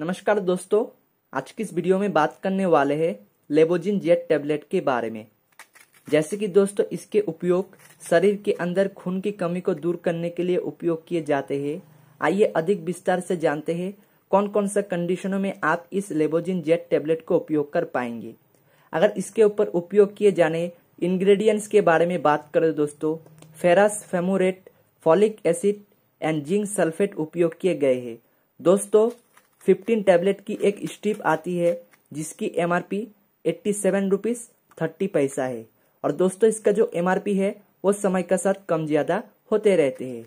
नमस्कार दोस्तों आज की इस वीडियो में बात करने वाले हैं लेबोजिन जेट टैबलेट के बारे में जैसे कि दोस्तों इसके उपयोग शरीर के अंदर खून की कमी को दूर करने के लिए उपयोग किए जाते हैं आइए अधिक विस्तार से जानते हैं कौन कौन सा कंडीशनों में आप इस लेबोजिन जेट टेबलेट को उपयोग कर पाएंगे अगर इसके ऊपर उपयोग किए जाने इन्ग्रीडियंट्स के बारे में बात करें दोस्तों ferrous fumarate folic acid and zinc sulphate उपयोग किए गए हैं दोस्तों फिफ्टीन टैबलेट की एक स्ट्रिप आती है जिसकी M R P eighty seven rupees thirty paisa है और दोस्तों इसका जो एम आर पी है वो समय के साथ कम ज़्यादा होते रहते हैं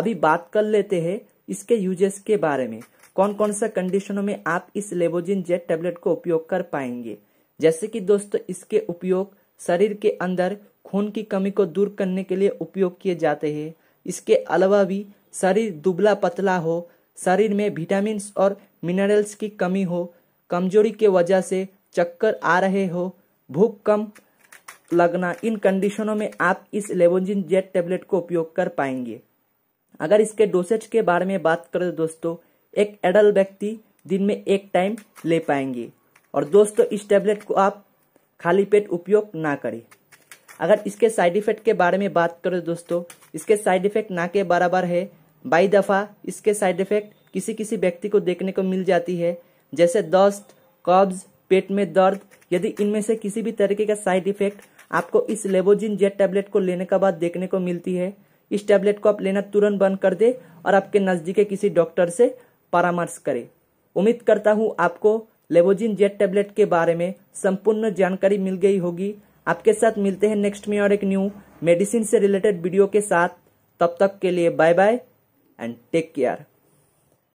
अभी बात कर लेते हैं इसके यूजेस के बारे में कौन कौन सा कंडीशनों में आप इस लेबोजिन जेट टैबलेट को उपयोग कर पाएंगे जैसे कि दोस्तों इसके उपयोग शरीर के अंदर खून की कमी को दूर करने के लिए उपयोग किए जाते हैं इसके अलावा भी शरीर दुबला पतला हो शरीर में विटामिन और मिनरल्स की कमी हो कमजोरी के वजह से चक्कर आ रहे हो भूख कम लगना इन कंडीशनों में आप इस लेबोजिन जेट टेबलेट को उपयोग कर पाएंगे अगर इसके डोसेज के बारे में बात करें तो दोस्तों एक एडल व्यक्ति दिन में एक टाइम ले पाएंगे और दोस्तों इस टेबलेट को आप खाली पेट उपयोग ना करें अगर इसके साइड इफेक्ट के बारे में बात करें तो दोस्तों इसके साइड इफेक्ट ना के बराबर है बाई दफ़ा इसके साइड इफेक्ट किसी किसी व्यक्ति को देखने को मिल जाती है जैसे दस्त कब्ज पेट में दर्द यदि इनमें से किसी भी तरीके का साइड इफेक्ट आपको इस लेबोजिन जेट टैबलेट को लेने के बाद देखने को मिलती है इस टैबलेट को आप लेना तुरंत बंद कर दे और आपके नज़दीके किसी डॉक्टर से परामर्श करें उम्मीद करता हूँ आपको लेबोजिन जेट टैबलेट के बारे में संपूर्ण जानकारी मिल गई होगी आपके साथ मिलते हैं नेक्स्ट में और एक न्यू मेडिसिन से रिलेटेड वीडियो के साथ तब तक के लिए bye bye and take care.